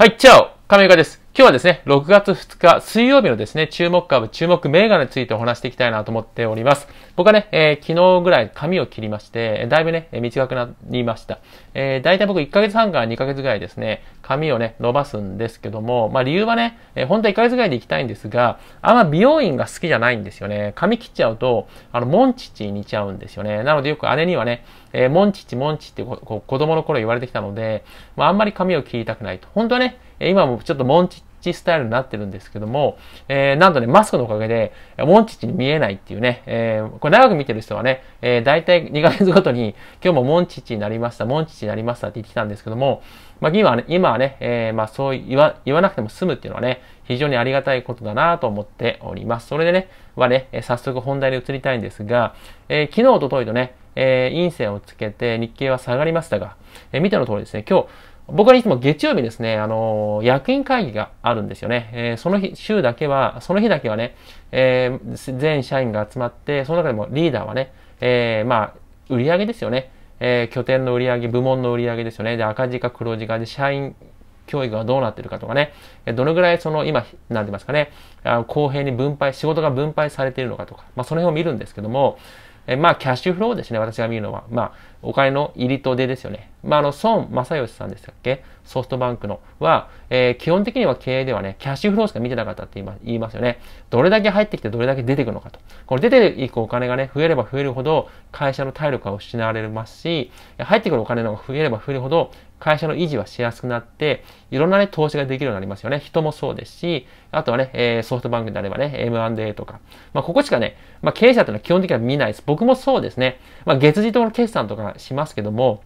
はい、チャオ亀岡です。今日はですね、6月2日水曜日のですね、注目株、注目銘柄についてお話していきたいなと思っております。僕はね、えー、昨日ぐらい髪を切りまして、だいぶね、短くなりました。えー、だいたい僕1ヶ月半から2ヶ月ぐらいですね、髪をね、伸ばすんですけども、まあ理由はね、えー、本当は1ヶ月ぐらいで行きたいんですが、あんま美容院が好きじゃないんですよね。髪切っちゃうと、あの、モンチチ似ちゃうんですよね。なのでよく姉にはね、えー、モンチチ、モンチって子供の頃言われてきたので、まああんまり髪を切りたくないと。本当はね、今もちょっとモンチッチスタイルになってるんですけども、えー、なんとね、マスクのおかげで、モンチッチに見えないっていうね、えー、これ長く見てる人はね、えー、大体2ヶ月ごとに、今日もモンチッチになりました、モンチッチになりましたって言ってきたんですけども、まあ、今はね、今はね、えー、まあそう言わ言わなくても済むっていうのはね、非常にありがたいことだなと思っております。それでね、はね、早速本題に移りたいんですが、えー、昨日、おとといとね、えー、陰線をつけて日経は下がりましたが、えー、見ての通りですね、今日、僕はいつも月曜日ですね、あのー、役員会議があるんですよね。えー、その日、週だけは、その日だけはね、えー、全社員が集まって、その中でもリーダーはね、えまあ、売上ですよね。え拠点の売上部門の売上ですよね。で、赤字か黒字かで、社員教育がどうなってるかとかね、どのぐらいその今、なんて言いますかね、公平に分配、仕事が分配されているのかとか、まあ、その辺を見るんですけども、えまあ、キャッシュフローですね、私が見るのは。まあ、お金の入りと出ですよね。まあ、あの、孫正義さんでしたっけソフトバンクの。は、えー、基本的には経営ではね、キャッシュフローしか見てなかったって言いますよね。どれだけ入ってきてどれだけ出てくるのかと。これ出ていくお金がね、増えれば増えるほど、会社の体力が失われますし、入ってくるお金の方が増えれば増えるほど、会社の維持はしやすくなって、いろんなね、投資ができるようになりますよね。人もそうですし、あとはね、えー、ソフトバンクであればね、M&A とか。まあ、ここしかね、まあ、経営者ってのは基本的には見ないです。僕もそうですね。まあ、月次との決算とかしますけども、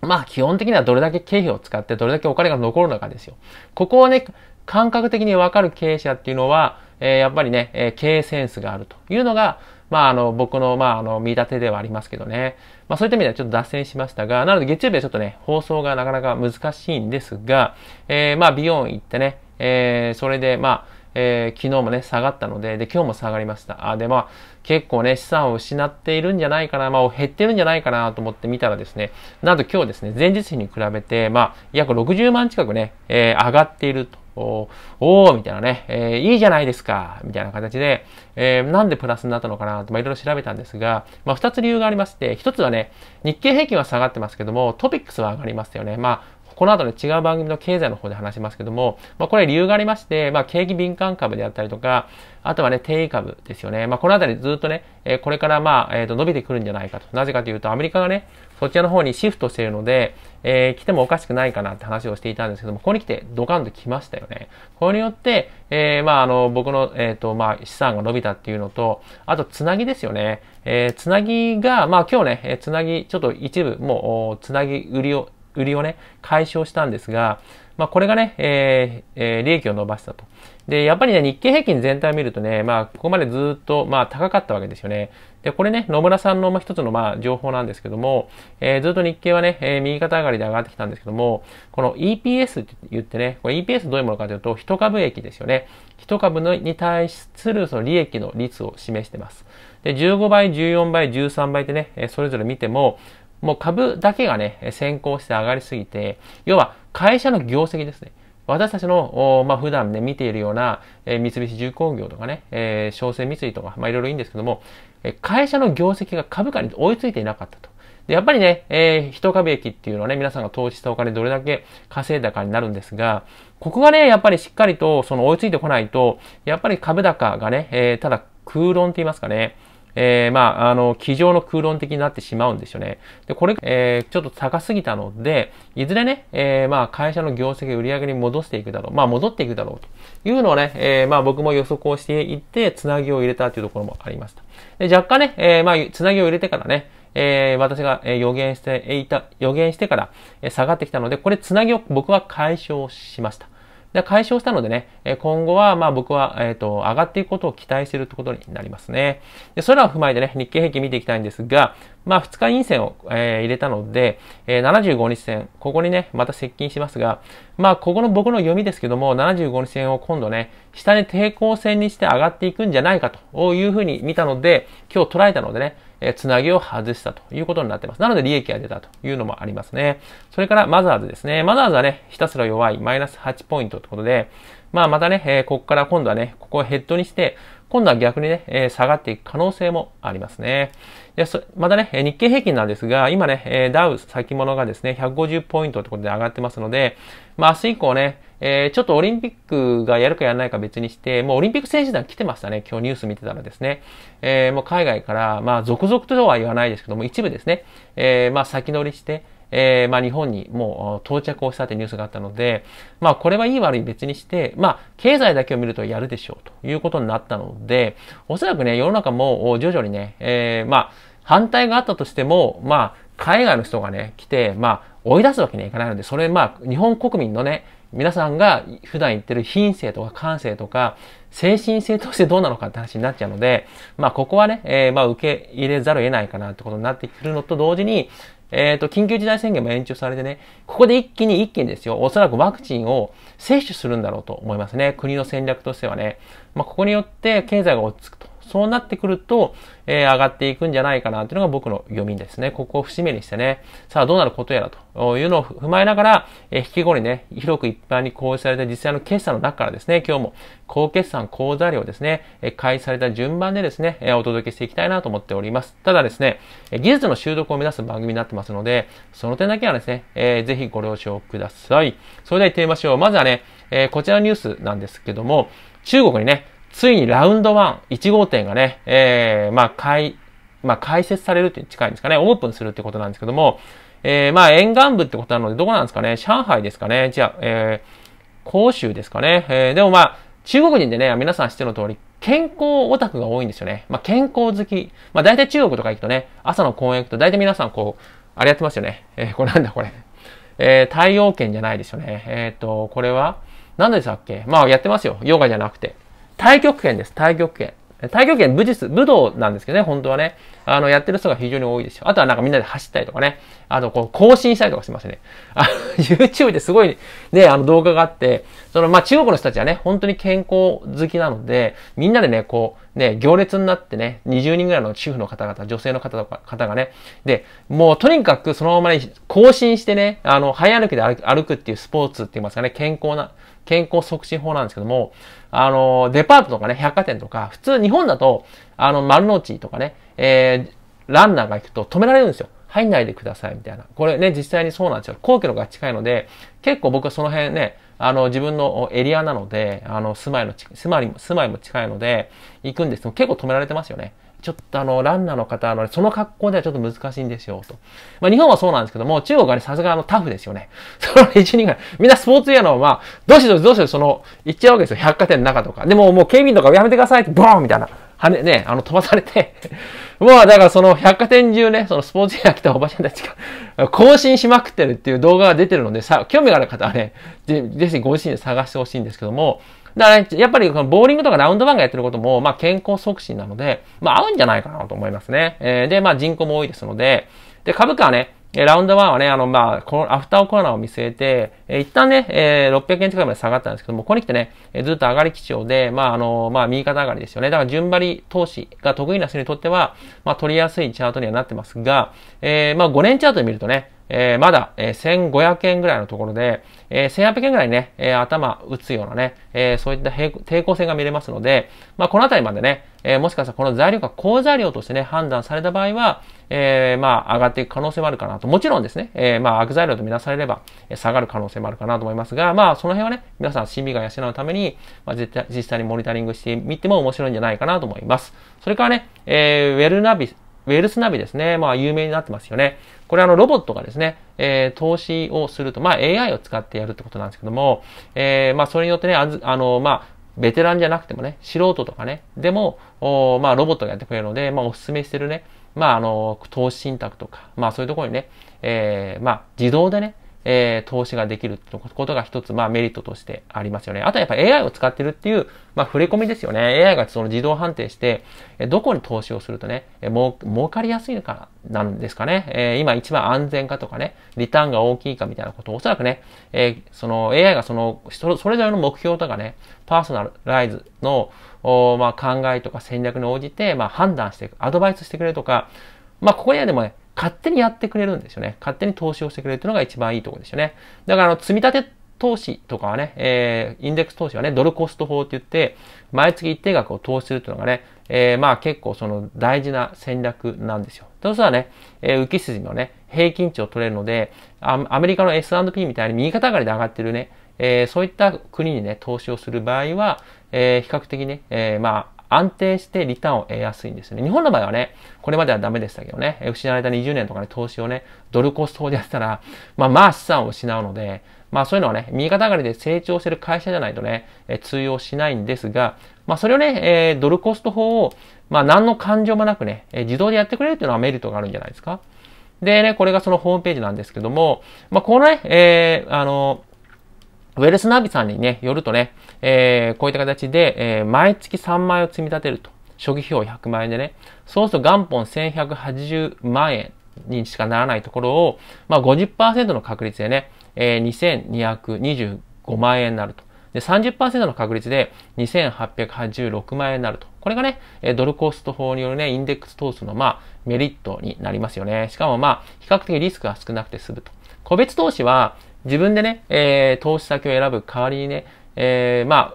まあ、基本的にはどれだけ経費を使って、どれだけお金が残るのかですよ。ここをね、感覚的にわかる経営者っていうのは、えー、やっぱりね、えー、経営センスがあるというのが、まあ、あの、僕の、まあ、あの、見立てではありますけどね。まあ、そういった意味ではちょっと脱線しましたが、なので月曜日はちょっとね、放送がなかなか難しいんですが、えー、まあ、ビヨン行ってね、えー、それで、まあ、えー、昨日もね、下がったので、で、今日も下がりました。あ、で、まあ、結構ね、資産を失っているんじゃないかな、まあ、減ってるんじゃないかなと思って見たらですね、なんと今日ですね、前日比に比べて、まあ、約60万近くね、えー、上がっていると。おおみたいなね、えー、いいじゃないですかみたいな形で、えー、なんでプラスになったのかなと、まあ、いろいろ調べたんですが、まあ、2つ理由がありまして、1つはね、日経平均は下がってますけども、トピックスは上がりますよね。まあ、この後ね、違う番組の経済の方で話しますけども、まあ、これ理由がありまして、まあ、景気敏感株であったりとか、あとはね、定位株ですよね。まあ、このあたりずっとね、えー、これからまあ、えっ、ー、と、伸びてくるんじゃないかと。なぜかというと、アメリカがね、そちらの方にシフトしているので、えー、来てもおかしくないかなって話をしていたんですけども、ここに来てドカンと来ましたよね。これによって、えー、まあ、あの、僕の、えっ、ー、と、まあ、資産が伸びたっていうのと、あと、つなぎですよね。えー、つなぎが、まあ、今日ね、えつなぎ、ちょっと一部、もう、つなぎ売りを、売りをね、解消したんですが、まあ、これがね、えーえー、利益を伸ばしたと。で、やっぱりね、日経平均全体を見るとね、まあ、ここまでずっと、まあ、高かったわけですよね。で、これね、野村さんの、まあ、一つの、まあ、情報なんですけども、えー、ずっと日経はね、えー、右肩上がりで上がってきたんですけども、この EPS って言ってね、これ EPS どういうものかというと、一株益ですよね。一株のに対する、その利益の率を示してます。で、15倍、14倍、13倍ってね、それぞれ見ても、もう株だけがね、先行して上がりすぎて、要は会社の業績ですね。私たちの、まあ、普段ね、見ているような、えー、三菱重工業とかね、えー、商船三井とか、まあ、いろいろいいんですけども、え会社の業績が株価に追いついていなかったと。で、やっぱりね、えー、一株益っていうのはね、皆さんが投資したお金どれだけ稼いだかになるんですが、ここがね、やっぱりしっかりと、その追いついてこないと、やっぱり株高がね、えー、ただ空論って言いますかね、えー、まあ、あの、机上の空論的になってしまうんですよね。で、これ、えー、ちょっと高すぎたので、いずれね、えー、まあ、会社の業績、売上に戻していくだろう。まあ、戻っていくだろうというのをね、えまあ、僕も予測をしていって、つなぎを入れたというところもありました。で、若干ね、えまあ、つなぎを入れてからね、えー、私が、え予言していた、予言してから、え下がってきたので、これ、つなぎを僕は解消しました。で解消したのでね、今後はまあ僕は、えっ、ー、と上がっていくことを期待しているということになりますね。でそれらを踏まえてね、日経平均見ていきたいんですが、まあ2日陰線を、えー、入れたので、えー、75日線、ここにね、また接近しますが、まあここの僕の読みですけども、75日線を今度ね、下に抵抗線にして上がっていくんじゃないかというふうに見たので、今日捉えたのでね、えつなぎを外したということになってます。なので利益が出たというのもありますね。それからマザーズですね。マザーズはね、ひたすら弱い、マイナス8ポイントということで、まあまたね、えここから今度はね、ここをヘッドにして、今度は逆にね、下がっていく可能性もありますね。でまたね、日経平均なんですが、今ね、ダウ先物がですね、150ポイントってことで上がってますので、まあ明日以降ね、えー、ちょっとオリンピックがやるかやらないか別にして、もうオリンピック選手団来てましたね。今日ニュース見てたらですね。えー、もう海外から、まあ続々とは言わないですけども、一部ですね、えー、まあ先乗りして、えー、まあ、日本にもう到着をしたってニュースがあったので、まあ、これはいい悪い別にして、まあ、経済だけを見るとやるでしょうということになったので、おそらくね、世の中も徐々にね、えー、まあ、反対があったとしても、まあ、海外の人がね、来て、まあ、追い出すわけにはいかないので、それ、まあ、日本国民のね、皆さんが普段言ってる品性とか感性とか、精神性としてどうなのかって話になっちゃうので、まあ、ここはね、えー、まあ、受け入れざるを得ないかなってことになってくるのと同時に、えっ、ー、と、緊急事態宣言も延長されてね、ここで一気に一気にですよ、おそらくワクチンを接種するんだろうと思いますね。国の戦略としてはね。まあ、ここによって経済が落ち着くと。そうなってくると、えー、上がっていくんじゃないかなというのが僕の読みですね。ここを節目にしてね、さあどうなることやらというのを踏まえながら、えー、引き後にね、広く一般に公表された実際の決算の中からですね、今日も高決算講座料ですね、えー、開始された順番でですね、えー、お届けしていきたいなと思っております。ただですね、技術の習得を目指す番組になってますので、その点だけはですね、えー、ぜひご了承ください。それでは行ってみましょう。まずはね、えー、こちらのニュースなんですけども、中国にね、ついにラウンド1、1号店がね、えー、まあ、開、まあ、開設されるって近いんですかね、オープンするってことなんですけども、えー、まあ、沿岸部ってことなので、どこなんですかね、上海ですかね、じゃあ、えー、広州ですかね、えー、でもまあ、中国人でね、皆さん知っての通り、健康オタクが多いんですよね。まあ、健康好き。まあ、大体中国とか行くとね、朝の公園行くと大体皆さんこう、あれやってますよね。えー、これなんだこれ。えー、太陽圏じゃないですよね。えっ、ー、と、これは、何でしたっけまあ、やってますよ。ヨガじゃなくて。太極拳です、太極拳。太極拳、武術、武道なんですけどね、本当はね。あの、やってる人が非常に多いですよ。あとはなんかみんなで走ったりとかね。あと、こう、更新したりとかしてますね。あ、YouTube ですごいね、あの動画があって、その、まあ、中国の人たちはね、本当に健康好きなので、みんなでね、こう、ね、行列になってね、20人ぐらいの主婦の方々、女性の方とか方がね、で、もうとにかくそのままに更新してね、あの、早歩きで歩くっていうスポーツって言いますかね、健康な、健康促進法なんですけども、あの、デパートとかね、百貨店とか、普通日本だと、あの、丸の内とかね、えー、ランナーが行くと止められるんですよ。入んないでください、みたいな。これね、実際にそうなんですよ。皇居のが近いので、結構僕はその辺ね、あの、自分のエリアなので、あの、住まいの、住まいも、住まいも近いので、行くんですけど、結構止められてますよね。ちょっとあの、ランナーの方の、その格好ではちょっと難しいんですよ、と。まあ、日本はそうなんですけども、中国はね、さすがあの、タフですよね。その一人が、みんなスポーツ屋の、まあ、どうしどしどしよし、その、行っちゃうわけですよ。百貨店の中とか。でも、もう警備員とかやめてくださいって、ボーンみたいな。跳ね、ね、あの、飛ばされてまあ、だからその百貨店中ね、そのスポーツ屋来たおばちゃんたちが 更新しまくってるっていう動画が出てるので、さ、興味がある方はね、ぜひご自身で探してほしいんですけども、だから、ね、やっぱりこのボーリングとかラウンドバンがやってることも、まあ、健康促進なので、まあ、合うんじゃないかなと思いますね。えー、で、まあ、人口も多いですので、で、株価はね、えラウンド1はね、あの、まあ、このアフターコロナを見据えて、え一旦ね、えー、600円近くまで下がったんですけども、ここに来てね、えずっと上がり基調で、まあ、あの、まあ、右肩上がりですよね。だから順張り投資が得意な人にとっては、まあ、取りやすいチャートにはなってますが、えー、まあ、5年チャートで見るとね、えー、まだ、えー、1500円ぐらいのところで、えー、1800円ぐらいね、えー、頭打つようなね、えー、そういった抵抗性が見れますので、まあ、この辺りまでね、えー、もしかしたらこの材料が好材料としてね、判断された場合は、えー、まあ、上がっていく可能性もあるかなと。もちろんですね、えー、まあ、悪材料とみなされれば、え下がる可能性もあるかなと思いますが、まあ、その辺はね、皆さん、心理が養うために、まあ、実際にモニタリングしてみても面白いんじゃないかなと思います。それからね、えー、ウェルナビウェルスナビですね。まあ、有名になってますよね。これ、あの、ロボットがですね、えー、投資をすると、まあ、AI を使ってやるってことなんですけども、えー、まあ、それによってね、あずあの、まあ、ベテランじゃなくてもね、素人とかね、でも、おまあ、ロボットがやってくれるので、まあ、おすすめしてるね、まあ、あの、投資信託とか、まあ、そういうところにね、えー、まあ、自動でね、えー、投資ができるってことが一つ、まあメリットとしてありますよね。あとはやっぱ AI を使ってるっていう、まあ触れ込みですよね。AI がその自動判定して、どこに投資をするとね、もう、儲かりやすいのか、なんですかね。えー、今一番安全かとかね、リターンが大きいかみたいなことを、おそらくね、えー、その AI がその、それぞれの目標とかね、パーソナライズの、まあ考えとか戦略に応じて、まあ判断して、アドバイスしてくれるとか、まあここにはでもね、勝手にやってくれるんですよね。勝手に投資をしてくれるというのが一番いいところですよね。だから、あの、積み立て投資とかはね、えー、インデックス投資はね、ドルコスト法って言って、毎月一定額を投資するっていうのがね、えー、まあ結構その大事な戦略なんですよ。そうするとね、えー、浮き筋のね、平均値を取れるので、アメリカの S&P みたいに右肩上がりで上がってるね、えー、そういった国にね、投資をする場合は、えー、比較的ね、えー、まあ、安定してリターンを得やすいんですよね。日本の場合はね、これまではダメでしたけどね、失われた20年とかね、投資をね、ドルコスト法でやったら、まあまあ資産を失うので、まあそういうのはね、右肩上がりで成長してる会社じゃないとね、え通用しないんですが、まあそれをね、えー、ドルコスト法を、まあ何の感情もなくね、え自動でやってくれるっていうのはメリットがあるんじゃないですか。でね、これがそのホームページなんですけども、まあこのね、えー、あの、ウェルスナビさんにね、よるとね、えー、こういった形で、えー、毎月3万円を積み立てると。初期費用100万円でね。そうすると元本1180万円にしかならないところを、まあ50%の確率でね、えー、2225万円になると。で、30%の確率で2886万円になると。これがね、ドルコスト法によるね、インデックス投資の、まあ、メリットになりますよね。しかもまあ、比較的リスクが少なくて済むと。個別投資は、自分でね、えー、投資先を選ぶ代わりにね、えー、まあ、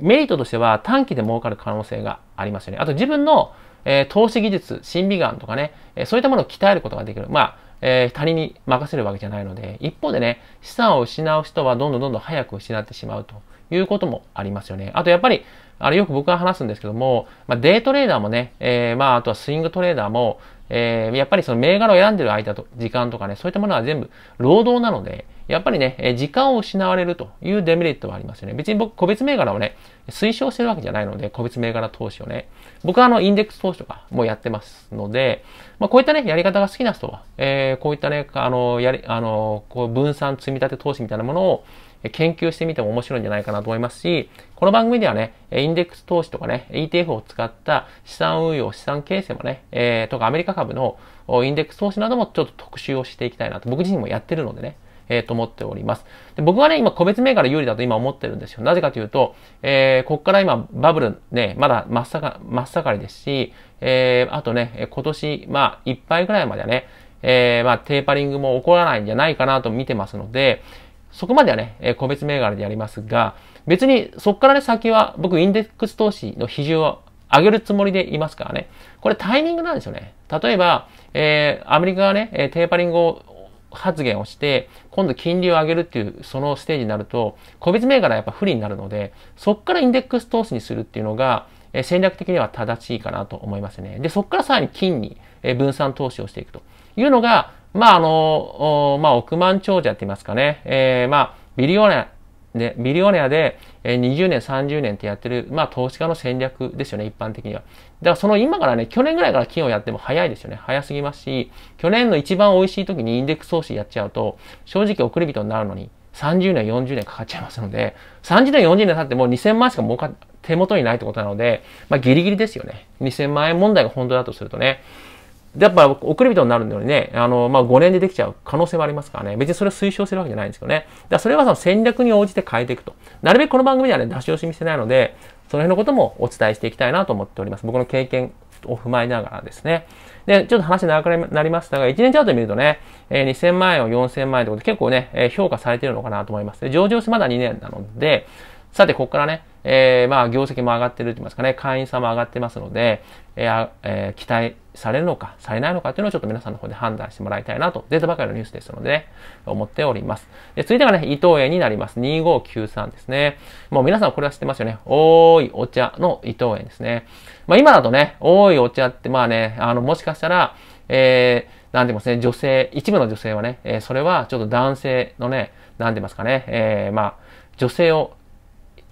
メリットとしては短期で儲かる可能性がありますよね。あと自分の、えー、投資技術、審美眼とかね、えそういったものを鍛えることができる。まあ、え他人に任せるわけじゃないので、一方でね、資産を失う人はどんどんどんどん早く失ってしまうということもありますよね。あとやっぱり、あれよく僕が話すんですけども、まあ、デイトレーダーもね、えまあ、あとはスイングトレーダーも、えやっぱりその銘柄を選んでる間と、時間とかね、そういったものは全部労働なので、やっぱりね、え時間を失われるというデメリットはありますよね。別に僕、個別銘柄をね、推奨してるわけじゃないので、個別銘柄投資をね。僕はあの、インデックス投資とかもやってますので、まあ、こういったね、やり方が好きな人は、えー、こういったね、あの、やり、あの、こう分散積み立て投資みたいなものを研究してみても面白いんじゃないかなと思いますし、この番組ではね、インデックス投資とかね、ETF を使った資産運用、資産形成もね、えー、とかアメリカ株のインデックス投資などもちょっと特集をしていきたいなと、僕自身もやってるのでね、えー、と思っております。で僕はね、今個別銘柄有利だと今思ってるんですよ。なぜかというと、えー、こっから今バブルね、まだ真っ盛真っ盛りですし、えー、あとね、今年、まあ、いっぱいぐらいまではね、えー、まあ、テーパリングも起こらないんじゃないかなと見てますので、そこまではね、えー、個別銘柄でやりますが、別にそこからね、先は僕インデックス投資の比重を上げるつもりでいますからね。これタイミングなんですよね。例えば、えー、アメリカがね、テーパリングを発言をして、今度金利を上げるっていう、そのステージになると、個別銘柄やっぱ不利になるので、そこからインデックス投資にするっていうのが、戦略的には正しいかなと思いますね。で、そこからさらに金に、分散投資をしていくというのが、まあ、あの、まあ、億万長者って言いますかね。えー、まあ、ビリオネア、ね、ビリオネアで、え20年、30年ってやってる、まあ、投資家の戦略ですよね、一般的には。だからその今からね、去年ぐらいから金をやっても早いですよね。早すぎますし、去年の一番美味しい時にインデックス投資やっちゃうと、正直送り人になるのに30年、40年かかっちゃいますので、30年、40年経ってもう2000万しか儲か手元にないってことなので、まあギリギリですよね。2000万円問題が本当だとするとね。やっぱ送り人になるのにね、あの、まあ、5年でできちゃう可能性もありますからね、別にそれを推奨するわけじゃないんですけどね。だからそれはその戦略に応じて変えていくと。なるべくこの番組ではね、出し惜しみしてないので、その辺のこともお伝えしていきたいなと思っております。僕の経験を踏まえながらですね。で、ちょっと話長くなりましたが、1年チャート見るとね、え2000万円を4000万円ってことで結構ね、え評価されてるのかなと思います。上場してまだ2年なので、さて、ここからね、えー、まあ、業績も上がってるって言いますかね、会員さんも上がってますので、えー、えー、期待されるのか、されないのかっていうのをちょっと皆さんの方で判断してもらいたいなと、出ータばかりのニュースですので、ね、思っております。で、続いてがね、伊藤園になります。2593ですね。もう皆さんこれは知ってますよね。おーいお茶の伊藤園ですね。まあ今だとね、おーいお茶ってまあね、あの、もしかしたら、えー、なんでますね、女性、一部の女性はね、えー、それはちょっと男性のね、なんて言いますかね、えー、まあ、女性を、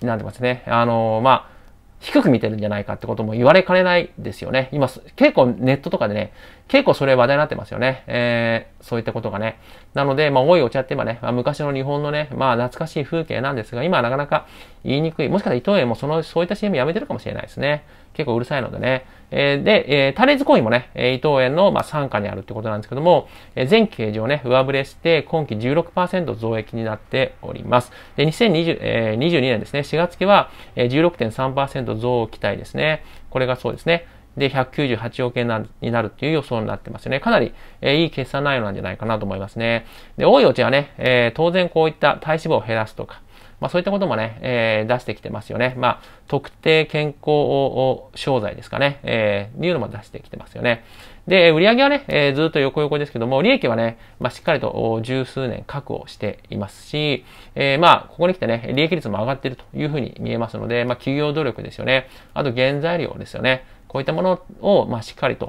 なんて言いますね、あのー、まあ、低く見てるんじゃないかってことも言われかねないですよね。今、結構ネットとかでね、結構それ話題になってますよね。えー、そういったことがね。なので、まあ、多いお茶って言えばね、まあ、昔の日本のね、まあ、懐かしい風景なんですが、今はなかなか言いにくい。もしかしたら伊藤園もその、そういった CM やめてるかもしれないですね。結構うるさいのでね。えー、で、えー、タレーズコインもね、え伊藤園の、まあ、傘下にあるってことなんですけども、え全形状ね、上振れして、今期16%増益になっております。で、2 0 2え2年ですね、4月期は、えー、16.3%増期待ですね。これがそうですね。で、198億円なになるっていう予想になってますよね。かなり、えー、いい決算内容なんじゃないかなと思いますね。で、多いおちはね、えー、当然こういった体脂肪を減らすとか、まあそういったこともね、えー、出してきてますよね。まあ、特定健康を商材ですかね、えー、いうのも出してきてますよね。で、売上はね、えー、ずっと横横ですけども、利益はね、まあ、しっかりと十数年確保していますし、えー、まあ、ここに来てね、利益率も上がっているというふうに見えますので、まあ、企業努力ですよね。あと、原材料ですよね。こういったものを、まあ、しっかりと、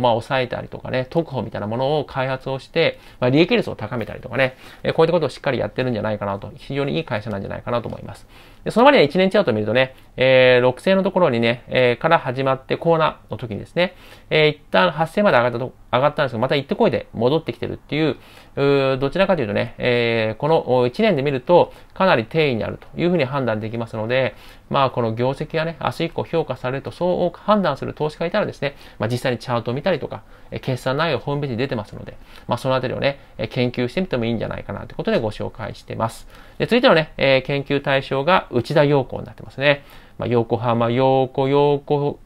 まあ、抑えたりとかね、特保みたいなものを開発をして、まあ、利益率を高めたりとかね、えこういったことをしっかりやってるんじゃないかなと、非常にいい会社なんじゃないかなと思います。で、その場には1年チャートを見るとね、えー、6000のところにね、えー、から始まってコーナーの時にですね、えー、一旦8000まで上がったと、上がったんですけど、また行ってこいで戻ってきてるっていう、うどちらかというとね、えー、この1年で見るとかなり定位にあるというふうに判断できますので、まあこの業績がね、明日以降評価されるとそう判断する投資家いたらですね、まあ実際にチャートを見たりとか、えー、決算内容ホームページに出てますので、まあそのあたりをね、え研究してみてもいいんじゃないかなということでご紹介してます。で、続いてのね、えー、研究対象が内田陽子になってますね。まあ、横浜、陽子、陽子、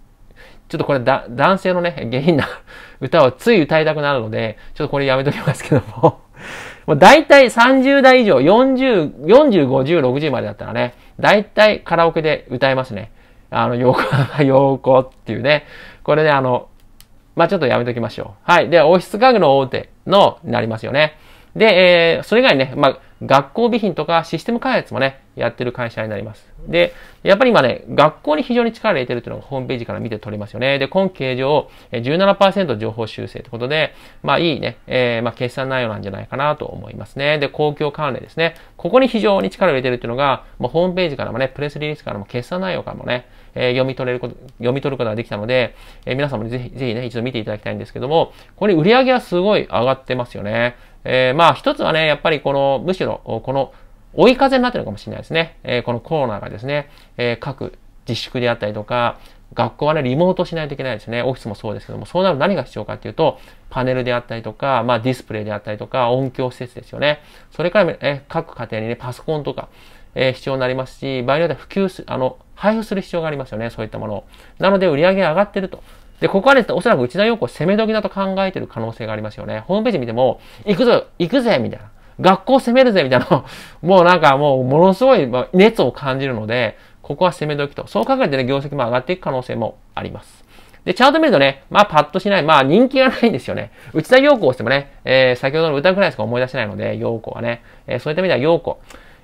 ちょっとこれだ、男性のね、下品な 歌をつい歌いたくなるので、ちょっとこれやめときますけども。もう大体30代以上、40、40、50、60までだったらね、大体カラオケで歌えますね。あの、横浜、陽子っていうね。これね、あの、まあ、ちょっとやめときましょう。はい。で、王室家具の大手の、なりますよね。で、えー、それ以外にね、まあ、学校備品とかシステム開発もね、やってる会社になります。で、やっぱり今ね、学校に非常に力を入れてるっていうのがホームページから見て取れますよね。で、今形上、17%情報修正ってことで、まあいいね、えー、まあ決算内容なんじゃないかなと思いますね。で、公共関連ですね。ここに非常に力を入れてるっていうのが、もうホームページからもね、プレスリリースからも決算内容からもね、えー、読み取れること、読み取ることができたので、えー、皆さんもぜひ、ぜひね、一度見ていただきたいんですけども、これ売上はすごい上がってますよね。えー、まあ一つはね、やっぱりこの、むしろ、この追い風になってるかもしれないですね。えー、このコーナーがですね、えー、各自粛であったりとか、学校はね、リモートしないといけないですね。オフィスもそうですけども、そうなると何が必要かっていうと、パネルであったりとか、まあディスプレイであったりとか、音響施設ですよね。それから、ね、各家庭にね、パソコンとか、えー、必要になりますし、場合によっては普及す、あの、配布する必要がありますよね。そういったものを。なので、売り上げが上がってると。で、ここはですね、おそらく内田洋子攻め時だと考えてる可能性がありますよね。ホームページ見ても、行くぞ、行くぜみたいな。学校攻めるぜみたいな もうなんかもうものすごい熱を感じるので、ここは攻め時と。そう考えてね、業績も上がっていく可能性もあります。で、チャート見るとね、まあパッとしない、まあ人気がないんですよね。内田洋子をしてもね、えー、先ほどの歌ぐらいしか思い出せないので、洋子はね、えー、そういった意味では洋子。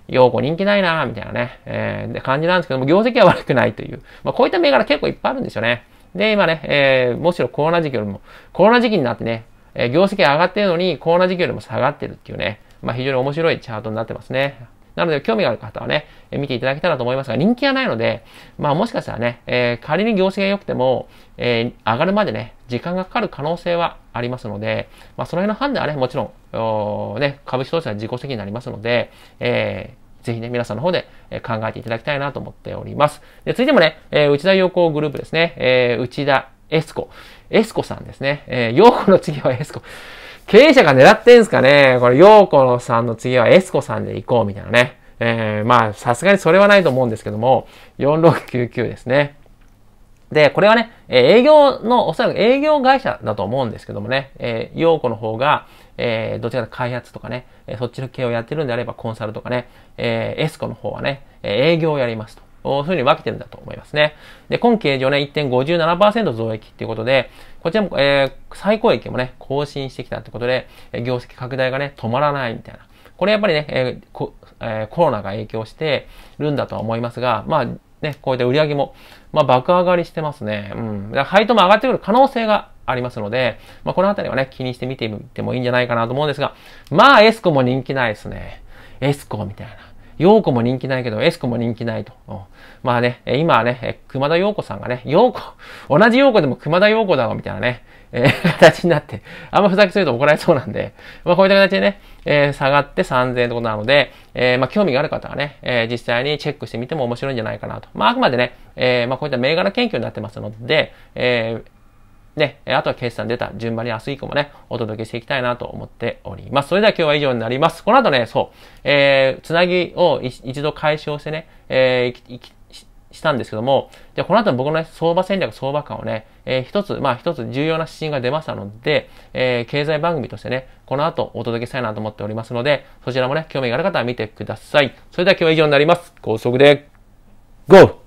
洋子人気ないなみたいなね、えー、感じなんですけども、業績は悪くないという。まあこういった銘柄結構いっぱいあるんですよね。で、今ね、えー、むしろコロナ時期よりも、コロナ時期になってね、えー、業績が上がってるのに、コロナ時期よりも下がってるっていうね、まあ非常に面白いチャートになってますね。なので、興味がある方はね、えー、見ていただけたらと思いますが、人気がないので、まあもしかしたらね、えー、仮に業績が良くても、えー、上がるまでね、時間がかかる可能性はありますので、まあその辺の判断はね、もちろん、おね、株式投資は自己責任になりますので、えー、ぜひね、皆さんの方で考えていただきたいなと思っております。で、続いてもね、えー、内田陽子グループですね、えー、内田エスコ。エスコさんですね。えー、陽子の次はエスコ。経営者が狙ってんすかねこれ、陽子さんの次はエスコさんで行こうみたいなね。えー、まあ、さすがにそれはないと思うんですけども、4699ですね。で、これはね、えー、営業の、おそらく営業会社だと思うんですけどもね、えー、陽子の方が、えー、どちらか開発とかね、えそっちの系をやってるんであればコンサルとかね、えー、エスコの方はね、え営業をやりますと。そういうふうに分けてるんだと思いますね。で、今経営上ね、1.57%増益っていうことで、こちらも、えー、最高益もね、更新してきたってことで、業績拡大がね、止まらないみたいな。これやっぱりね、えー、こえー、コロナが影響してるんだとは思いますが、まあね、こうやって売り上げも、まあ爆上がりしてますね。うん。だから配当も上がってくる可能性がありますので、まあ、このあたりはね、気にしてみてみてもいいんじゃないかなと思うんですが、まあ、エスコも人気ないですね。エスコみたいな。ヨーコも人気ないけど、エスコも人気ないと。うん、まあね、今はね、熊田ヨーコさんがね、ヨーコ、同じヨーコでも熊田ヨーコだろ、みたいなね、えー、形になって、あんまふざけすると怒られそうなんで、まあこういった形でね、えー、下がって3000円ってことなので、えー、まあ興味がある方はね、えー、実際にチェックしてみても面白いんじゃないかなと。まああくまでね、えー、まあこういった銘柄研究になってますので、えー、で、あとは決算出た順番に明日以降もね、お届けしていきたいなと思っております。それでは今日は以上になります。この後ね、そう、えー、つなぎを一度解消してね、えー、したんですけども、じゃこの後の僕の、ね、相場戦略、相場感をね、えー、一つ、まあ一つ重要な指針が出ましたので、えー、経済番組としてね、この後お届けしたいなと思っておりますので、そちらもね、興味がある方は見てください。それでは今日は以上になります。高速で、GO!